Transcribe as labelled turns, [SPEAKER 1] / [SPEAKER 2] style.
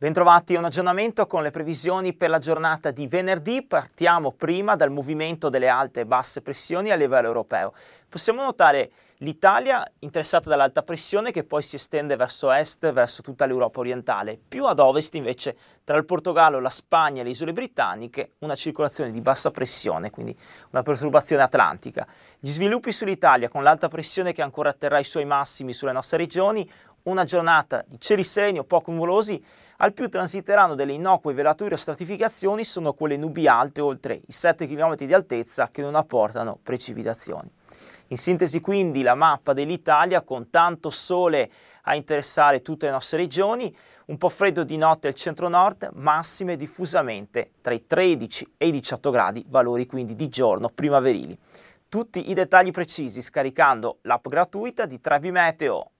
[SPEAKER 1] Bentrovati a un aggiornamento con le previsioni per la giornata di venerdì. Partiamo prima dal movimento delle alte e basse pressioni a livello europeo. Possiamo notare l'Italia interessata dall'alta pressione che poi si estende verso est, verso tutta l'Europa orientale. Più ad ovest invece tra il Portogallo, la Spagna e le isole britanniche una circolazione di bassa pressione, quindi una perturbazione atlantica. Gli sviluppi sull'Italia con l'alta pressione che ancora atterrà i suoi massimi sulle nostre regioni, una giornata di cieli sereni o poco nuvolosi, al più transiteranno delle innocue velature o stratificazioni, sono quelle nubi alte oltre i 7 km di altezza che non apportano precipitazioni. In sintesi quindi la mappa dell'Italia con tanto sole a interessare tutte le nostre regioni, un po' freddo di notte al centro-nord, massime diffusamente tra i 13 e i 18 gradi, valori quindi di giorno primaverili. Tutti i dettagli precisi scaricando l'app gratuita di Trebi Meteo.